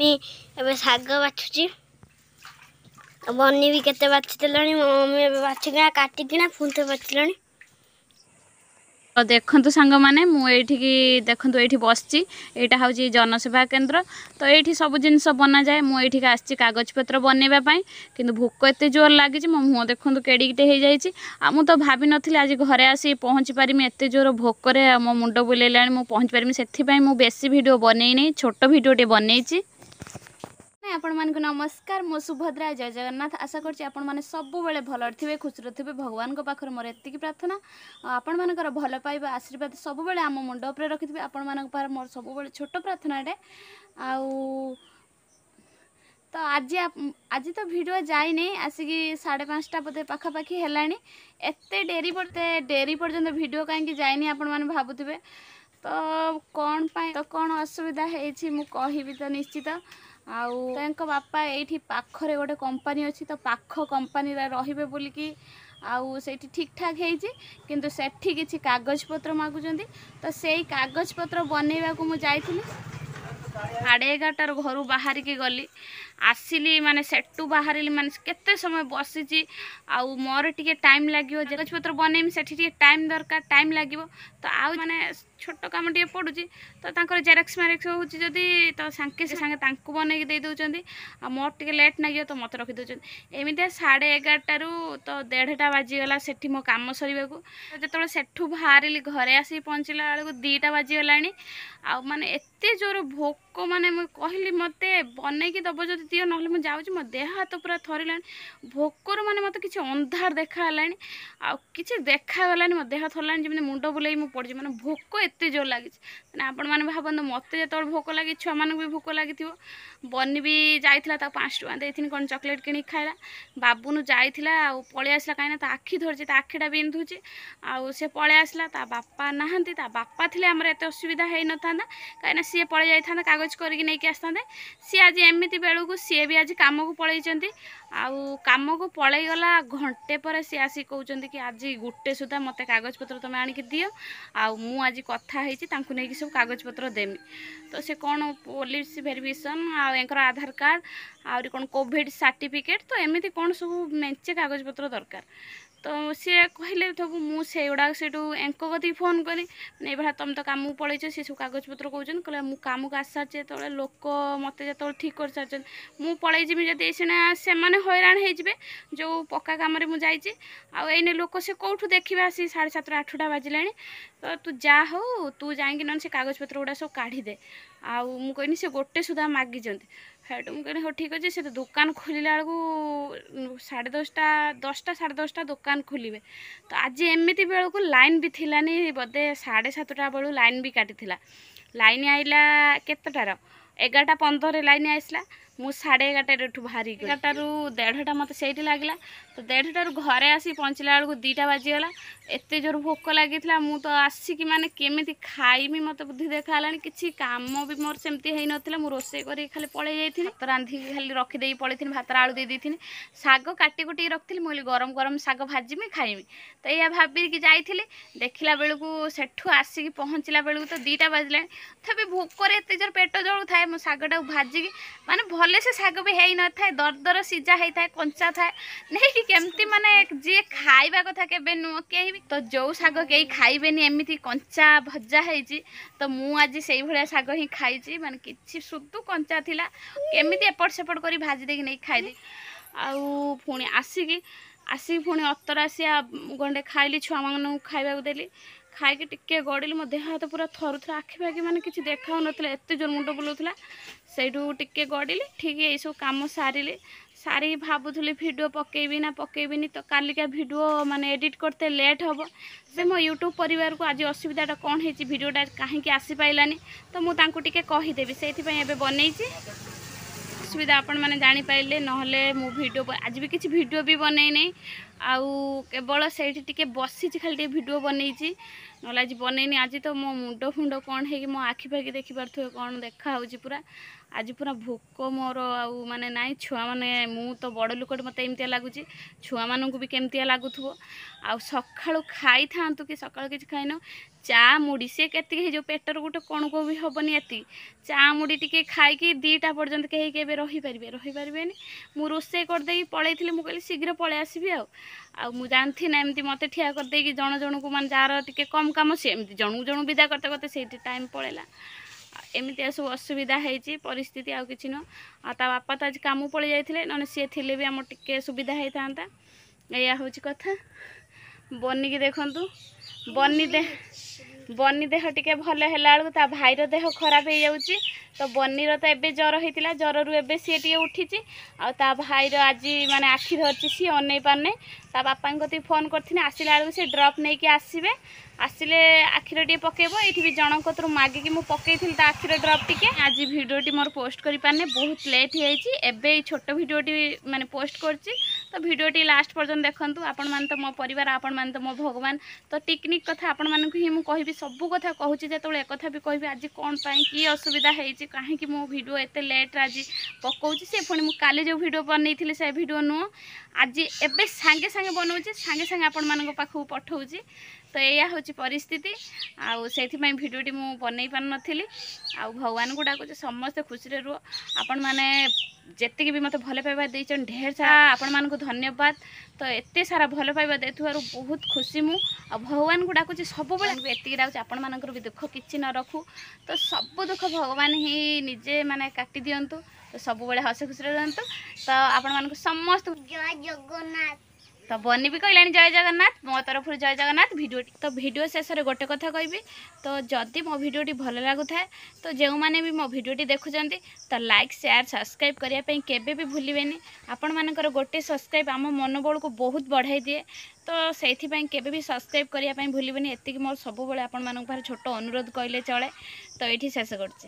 mummy ଏବେ ଶାଗ ବାଛୁଛି ବନି ବି କେତେ ବାଛିଦେଲାଣି ମମି ଏବେ ବାଛିକିନା କାଟିକିନା ପୁଣି ଥରେ ବାଛିଲାଣି ତ ଦେଖନ୍ତୁ ସାଙ୍ଗମାନେ ମୁଁ ଏଇଠିକି ଦେଖନ୍ତୁ ଏଇଠି ବସିଛି ଏଇଟା ହେଉଛି ଜନସେବା କେନ୍ଦ୍ର ତ ଏଇଠି ସବୁ ଜିନିଷ ବନାଯାଏ ମୁଁ ଏଇଠିକି ଆସିଛି କାଗଜପତ୍ର ବନେଇବା ପାଇଁ କିନ୍ତୁ ଭୋକ ଏତେ ଜୋର ଲାଗିଛି ମୋ ମୁହଁ ଦେଖନ୍ତୁ କେଡ଼ିକିଟେ ହେଇଯାଇଛି ଆଉ ମୁଁ ତ ଭାବିନଥିଲି ଆଜି ଘରେ ଆସି ପହଞ୍ଚି ପାରିମି ଏତେ ଜୋର ଭୋକରେ ମୋ ମୁଣ୍ଡ ବୁଲାଇଲାଣି ମୁଁ ପହଞ୍ଚିପାରିମି ସେଥିପାଇଁ ମୁଁ ବେଶୀ ଭିଡ଼ିଓ ବନେଇନି ଛୋଟ ଭିଡ଼ିଓଟେ ବନେଇଛି ଆପଣମାନଙ୍କୁ ନମସ୍କାର ମୁଁ ସୁଭଦ୍ରା ଜୟ ଜଗନ୍ନାଥ ଆଶା କରୁଛି ଆପଣମାନେ ସବୁବେଳେ ଭଲରେ ଥିବେ ଖୁସିରେ ଥିବେ ଭଗବାନଙ୍କ ପାଖରେ ମୋର ଏତିକି ପ୍ରାର୍ଥନା ଆପଣମାନଙ୍କର ଭଲ ପାଇବା ଆଶୀର୍ବାଦ ସବୁବେଳେ ଆମ ମୁଣ୍ଡ ଉପରେ ରଖିଥିବେ ଆପଣମାନଙ୍କ ପାଖରେ ମୋର ସବୁବେଳେ ଛୋଟ ପ୍ରାର୍ଥନାଟେ ଆଉ ତ ଆଜି ଆଜି ତ ଭିଡ଼ିଓ ଯାଇନି ଆସିକି ସାଢ଼େ ପାଞ୍ଚଟା ବୋଧେ ପାଖାପାଖି ହେଲାଣି ଏତେ ଡେରି ପଟେ ଡେରି ପର୍ଯ୍ୟନ୍ତ ଭିଡ଼ିଓ କାହିଁକି ଯାଇନି ଆପଣମାନେ ଭାବୁଥିବେ ତ କ'ଣ ପାଇଁ ତ କ'ଣ ଅସୁବିଧା ହେଇଛି ମୁଁ କହିବି ତ ନିଶ୍ଚିତ ଆଉ ତାଙ୍କ ବାପା ଏଇଠି ପାଖରେ ଗୋଟେ କମ୍ପାନୀ ଅଛି ତ ପାଖ କମ୍ପାନୀରେ ରହିବେ ବୋଲିକି ଆଉ ସେଇଠି ଠିକ୍ଠାକ୍ ହେଇଛି କିନ୍ତୁ ସେଠି କିଛି କାଗଜପତ୍ର ମାଗୁଛନ୍ତି ତ ସେଇ କାଗଜପତ୍ର ବନେଇବାକୁ ମୁଁ ଯାଇଥିଲି ସାଢ଼େ ଏଗାରଟାରୁ ଘରୁ ବାହାରିକି ଗଲି ଆସିଲି ମାନେ ସେଠୁ ବାହାରିଲି ମାନେ କେତେ ସମୟ ବସିଛି ଆଉ ମୋର ଟିକେ ଟାଇମ୍ ଲାଗିବ କାଗଜପତ୍ର ବନେଇମି ସେଠି ଟିକେ ଟାଇମ୍ ଦରକାର ଟାଇମ୍ ଲାଗିବ ତ ଆଉ ମାନେ ছোট কামটিয়ে ପଡ଼ୁଛି ତ ତାଙ୍କର ଜେରକ୍ସ ମ୍ୟାରେକ୍ସ ହେଉଛି ଯଦି ତ ସାଙ୍ଗେ ସାଙ୍ଗେ ତାଙ୍କୁ ବନେଇକି ଦେଇ ଦେଉଛନ୍ତି ଆଉ ମୋର ଟିକେ ଲେଟ୍ ଲାଗିବ ତ ମୋତେ ରଖିଦେଉଛନ୍ତି ଏମିତିଆ ସାଢ଼େ ଏଗାରଟାରୁ ତ ଦେଢ଼ଟା ବାଜିଗଲା ସେଠି ମୋ କାମ ସରିବାକୁ ଯେତେବେଳେ ସେଠୁ ବାହାରିଲି ଘରେ ଆସିକି ପହଞ୍ଚିଲା ବେଳକୁ ଦୁଇଟା ବାଜିଗଲାଣି ଆଉ ମାନେ ଏତେ ଜୋର ଭୋକ ଲୋକମାନେ ମୁଁ କହିଲି ମୋତେ ବନେଇକି ଦେବ ଯଦି ଦିଅ ନହେଲେ ମୁଁ ଯାଉଛି ମୋ ଦେହ ହାତ ପୁରା ଥରିଲାଣି ଭୋକରୁ ମାନେ ମୋତେ କିଛି ଅନ୍ଧାର ଦେଖାହେଲାଣି ଆଉ କିଛି ଦେଖାଗଲାନି ମୋ ଦେହ ଥରିଲାଣି ଯେମିତି ମୁଣ୍ଡ ବୁଲେଇ ମୁଁ ପଡ଼ିଛି ମାନେ ଭୋକ ଏତେ ଜୋର ଲାଗିଛି ମାନେ ଆପଣମାନେ ଭାବନ୍ତୁ ମୋତେ ଯେତେବେଳେ ଭୋକ ଲାଗି ଛୁଆମାନଙ୍କୁ ବି ଭୋକ ଲାଗିଥିବ ବନି ବି ଯାଇଥିଲା ତାକୁ ପାଞ୍ଚ ଟଙ୍କା ଦେଇଥିନି କ'ଣ ଚକୋଲେଟ୍ କିଣିକି ଖାଇଲା ବାବୁନୁ ଯାଇଥିଲା ଆଉ ପଳେଇ ଆସିଲା କାହିଁକିନା ତା ଆଖି ଧରିଛି ତା ଆଖିଟା ବିନ୍ଧୁଛି ଆଉ ସେ ପଳେଇ ଆସିଲା ତା ବାପା ନାହାନ୍ତି ତା ବାପା ଥିଲେ ଆମର ଏତେ ଅସୁବିଧା ହେଇନଥାନ୍ତା କାହିଁକିନା ସିଏ ପଳେଇ ଯାଇଥାନ୍ତା কাগজ করিকি নেইকি আসতান্তে সি আজ এমিতি বেড়ুকু সি বি আজ কামকু পলাইছেন আউ কামকু পলাই গলা ঘণ্টে পরে সি আসি কৌছেন কি আজ গোটে সুদ্ধা মতো কাগজপত্র তুমি আনিকি দিও আউ মু আজ কথা হয়েছি তাঁকু নেইকি সব কাগজপত্র দেমি তো সে কোণ পুলিশ ভেরিফিকেসন আউ এঙ্কর আধার কার্ড আহরি কোণ কোভিড সার্টিফিকেট তো এমিতি কোণ সব মেঞ্চে কাগজপত্র দরকার ତ ସିଏ କହିଲେ ସବୁ ମୁଁ ସେଇଗୁଡ଼ାକ ସେଇଠୁ ଏଙ୍କ କତିକି ଫୋନ୍ କଲି ମାନେ ଏଭଳିଆ ତମେ ତ କାମକୁ ପଳେଇଛ ସେ ସବୁ କାଗଜପତ୍ର କହୁଛନ୍ତି କହିଲେ ମୁଁ କାମକୁ ଆସିସାରିଛି ଯେତେବେଳେ ଲୋକ ମୋତେ ଯେତେବେଳେ ଠିକ୍ କରିସାରିଛନ୍ତି ମୁଁ ପଳେଇ ଯଦି ସିନା ସେମାନେ ହଇରାଣ ହେଇଯିବେ ଯେଉଁ ପକ୍କା କାମରେ ମୁଁ ଯାଇଛି ଆଉ ଏଇନେ ଲୋକ ସେ କେଉଁଠୁ ଦେଖିବେ ଆସି ସାଢ଼େ ସାତଟା ଆଠଟା ବାଜିଲାଣି ତ ତୁ ଯା ହଉ ତୁ ଯାଇକି ନହେଲେ ସେ କାଗଜପତ୍ର ଗୁଡ଼ା ସବୁ କାଢ଼ିଦେ ଆଉ ମୁଁ କହିନି ସେ ଗୋଟେ ସୁଦ୍ଧା ମାଗିଛନ୍ତି ହେଠୁ ମୁଁ କହିଲି ହଉ ଠିକ୍ ଅଛି ସେ ଦୋକାନ ଖୋଲିଲା ବେଳକୁ ସାଢ଼େ ଦଶଟା ଦଶଟା ସାଢ଼େ ଦଶଟା ଦୋକାନ ଖୋଲିବେ ତ ଆଜି ଏମିତି ବେଳକୁ ଲାଇନ୍ ବି ଥିଲାନି ବୋଧେ ସାଢ଼େ ସାତଟା ବେଳୁ ଲାଇନ୍ ବି କାଟିଥିଲା ଲାଇନ୍ ଆସିଲା କେତେଟାର ଏଗାରଟା ପନ୍ଦରରେ ଲାଇନ୍ ଆସିଲା ମୁଁ ସାଢ଼େ ଏଗାରଟାରେ ଏଠୁ ବାହାରି ଏଗାରଟାରୁ ଦେଢ଼ଟା ମୋତେ ସେଇଠି ଲାଗିଲା ତ ଦେଢ଼ଟାରୁ ଘରେ ଆସି ପହଞ୍ଚିଲା ବେଳକୁ ଦୁଇଟା ବାଜିଗଲା ଏତେ ଜୋର ଭୋକ ଲାଗିଥିଲା ମୁଁ ତ ଆସିକି ମାନେ କେମିତି ଖାଇବି ମୋତେ ବୁଦ୍ଧି ଦେଖା ହେଲାଣି କିଛି କାମ ବି ମୋର ସେମିତି ହେଇନଥିଲା ମୁଁ ରୋଷେଇ କରିକି ଖାଲି ପଳେଇ ଯାଇଥିଲି ଭାତ ରାନ୍ଧିକି ଖାଲି ରଖିଦେଇ ପଳେଇଥିଲି ଭାତରେ ଆଳୁ ଦେଇ ଦେଇଥିଲି ଶାଗ କାଟି କୁଟିକି ରଖିଥିଲି ମୁଁ କହିଲି ଗରମ ଗରମ ଶାଗ ଭାଜିମି ଖାଇମି ତ ଏଇଆ ଭାବିକି ଯାଇଥିଲି ଦେଖିଲା ବେଳକୁ ସେଠୁ ଆସିକି ପହଞ୍ଚିଲା ବେଳକୁ ତ ଦୁଇଟା ବାଜିଲାଣି ତଥାପି ଭୋକରେ ଏତେ ଜୋର ପେଟ ଜଳୁଥାଏ ମୁଁ ଶାଗଟାକୁ ଭାଜିକି ମାନେ ଭଲ ବୋଲେ ସେ ଶାଗ ବି ହେଇନଥାଏ ଦରଦର ସିଝା ହେଇଥାଏ କଞ୍ଚା ଥାଏ ନେଇକି କେମିତି ମାନେ ଯିଏ ଖାଇବା କଥା କେବେ ନୁହଁ କେହି ବି ତ ଯେଉଁ ଶାଗ କେହି ଖାଇବେନି ଏମିତି କଞ୍ଚା ଭଜା ହେଇଛି ତ ମୁଁ ଆଜି ସେଇଭଳିଆ ଶାଗ ହିଁ ଖାଇଛି ମାନେ କିଛି ସୁଦୁ କଞ୍ଚା ଥିଲା କେମିତି ଏପଟ ସେପଟ କରି ଭାଜି ଦେଇକି ନେଇକି ଖାଇଲି ଆଉ ପୁଣି ଆସିକି ଆସିକି ପୁଣି ଅତରାସିଆ ଗଣ୍ଡେ ଖାଇଲି ଛୁଆମାନଙ୍କୁ ଖାଇବାକୁ ଦେଲି ଖାଇକି ଟିକିଏ ଗଡ଼ିଲି ମୋ ଦେହ ହାତ ପୁରା ଥରୁଥିଲା ଆଖି ଫାଖି ମାନେ କିଛି ଦେଖା ହେଉନଥିଲା ଏତେ ଜୋର ମୁଣ୍ଡ ବୁଲାଉଥିଲା ସେଇଠୁ ଟିକିଏ ଗଡ଼ିଲି ଠିକ୍ ଏଇସବୁ କାମ ସାରିଲି ସାରି ଭାବୁଥିଲି ଭିଡ଼ିଓ ପକାଇବି ନା ପକାଇବିନି ତ କାଲିକା ଭିଡ଼ିଓ ମାନେ ଏଡ଼ିଟ୍ କରିତେ ଲେଟ୍ ହେବ ସେ ମୋ ୟୁଟ୍ୟୁବ୍ ପରିବାରକୁ ଆଜି ଅସୁବିଧାଟା କ'ଣ ହେଇଛି ଭିଡ଼ିଓଟା କାହିଁକି ଆସିପାରିଲାନି ତ ମୁଁ ତାଙ୍କୁ ଟିକିଏ କହିଦେବି ସେଇଥିପାଇଁ ଏବେ ବନେଇଛି ଅସୁବିଧା ଆପଣମାନେ ଜାଣିପାରିଲେ ନହେଲେ ମୁଁ ଭିଡ଼ିଓ ଆଜି ବି କିଛି ଭିଡ଼ିଓ ବି ବନେଇନି ଆଉ କେବଳ ସେଇଠି ଟିକେ ବସିଛି ଖାଲି ଟିକେ ଭିଡ଼ିଓ ବନେଇଛି ନହେଲେ ଆଜି ବନେଇନି ଆଜି ତ ମୋ ମୁଣ୍ଡ ଫୁଣ୍ଡ କ'ଣ ହେଇକି ମୋ ଆଖି ପାଖି ଦେଖିପାରୁଥିବେ କ'ଣ ଦେଖାହେଉଛି ପୁରା ଆଜି ପୁରା ଭୋକ ମୋର ଆଉ ମାନେ ନାହିଁ ଛୁଆମାନେ ମୁଁ ତ ବଡ଼ ଲୋକଟେ ମୋତେ ଏମିତିଆ ଲାଗୁଛି ଛୁଆମାନଙ୍କୁ ବି କେମିତିଆ ଲାଗୁଥିବ ଆଉ ସକାଳୁ ଖାଇଥାନ୍ତୁ କି ସକାଳୁ କିଛି ଖାଇନ ଚା ମୁଡ଼ି ସେ କେତିକି ହେଇଯିବ ପେଟର ଗୋଟେ କଣ କୋଉ ବି ହେବନି ଏତିକି ଚା ମୁଡ଼ି ଟିକେ ଖାଇକି ଦୁଇଟା ପର୍ଯ୍ୟନ୍ତ କେହି କେବେ ରହିପାରିବେ ରହିପାରିବେନି ମୁଁ ରୋଷେଇ କରିଦେଇକି ପଳେଇଥିଲି ମୁଁ କହିଲି ଶୀଘ୍ର ପଳେଇ ଆସିବି ଆଉ ଆଉ ମୁଁ ଜାଣିଥିଲି ନା ଏମିତି ମୋତେ ଠିଆ କରିଦେଇକି ଜଣ ଜଣକୁ ମାନେ ଯାହାର ଟିକେ କମ୍ କାମ ସିଏ ଏମିତି ଜଣକୁ ଜଣକୁ ବିଦା କରତେ କରତେ ସେଇଠି ଟାଇମ୍ ପଳେଇଲା ଏମିତିଆ ସବୁ ଅସୁବିଧା ହେଇଛି ପରିସ୍ଥିତି ଆଉ କିଛି ନୁହଁ ଆଉ ତା ବାପା ତ ଆଜି କାମ ପଳେଇ ଯାଇଥିଲେ ନହେଲେ ସିଏ ଥିଲେ ବି ଆମର ଟିକେ ସୁବିଧା ହେଇଥାନ୍ତା ଏଇଆ ହେଉଛି କଥା ବନିକି ଦେଖନ୍ତୁ ବନି ଦେ বনি দেহ ଟିକେ ଭଲ ହେଲା ବେଳକୁ ତା ଭାଇର ଦେହ ଖରାପ ହେଇଯାଉଛି ତ ବନିର ତ ଏବେ ଜ୍ୱର ହେଇଥିଲା ଜ୍ୱରରୁ ଏବେ ସିଏ ଟିକେ ଉଠିଛି ଆଉ ତା ଭାଇର ଆଜି ମାନେ ଆଖି ଧରିଛି ସିଏ ଅନେଇ ପାରୁନି ତା ବାପାଙ୍କ କତିକି ଫୋନ୍ କରିଥିଲି ଆସିଲା ବେଳକୁ ସେ ଡ୍ରପ୍ ନେଇକି ଆସିବେ ଆସିଲେ ଆଖିରେ ଟିକେ ପକାଇବ ଏଇଠି ବି ଜଣଙ୍କ କତରୁ ମାଗିକି ମୁଁ ପକାଇଥିଲି ତା ଆଖିର ଡ୍ରପ୍ ଟିକେ ଆଜି ଭିଡ଼ିଓଟି ମୋର ପୋଷ୍ଟ କରିପାରିନି ବହୁତ ଲେଟ୍ ହେଇଯାଇଛି ଏବେ ଏଇ ଛୋଟ ଭିଡ଼ିଓଟି ମାନେ ପୋଷ୍ଟ କରୁଛି তো ভিডিওটি লাস্ট পর্যন্ত দেখন্তু আপনার তো মো পরিবার আপনার তো মো ভগবান তো টেকনিক কথা আপনার হি মু কহিবি সবু কথা কুচি যেতবে একথা বি কহিবি আজ কোণ কি অসুবিধা হয়েছি কাহি মো ভিডিও এত লেট্রে আজ পকাউছি সে পুঁ কালি যে ভিডিও বনাইলি সে ভিডিও নুহ আজ এবে সাগে সাগে বনাউছি সাগে সাগে আপনার পাখু পঠাউছি তো এয়া হচ্ছে পরিস্থিতি আইপাই ভিডিওটি মু বনাই পার নি ভগবান ডাকুছি সমস্তে খুশি রুহ আপন মানে যেত মতো ভাল পাইবা দিয়েছেন ঢের সারা আপন মানুষ ধন্যবাদ তো এতে সারা ভাল পাইবা দেওয়ার বহুত খুশি মু ভগবান কু ডাকুছি সবুলে এতিকি ডাকুছি আপন মানুষ বি দুঃখ কিছু ন রখু তো সবু দুঃখ ভগবান হি নিজে মানে কাটি দিও তো সবুলে হস খুশি রহতু তো আপন সমস্ত জয় জগন্নাথ তো বনি বি কহিলানি জয় জগন্নাথ মো তরফর জয় জগন্নাথ ভিডিও তো ভিডিও শেষে গোটে কথা কবি তো যদি মো ভিডিওটি ভাল লাগুথায় তো যে বি মো ভিডিওটি দেখুছেন তো লাইক সেয়ার সবসক্রাইব করা কেবে বি ভুলবেনি আপন মানকর গোটে সবসক্রাইব আম মনোবলক বহুত বড়াই দিয়ে তো সেইপাই কেবে বি সবসক্রাইব করা ভুলবেনি এত মো সবুলে আপন মানুষ ছোট অনুরোধ কহিলে চলে তো এটি শেষ করছি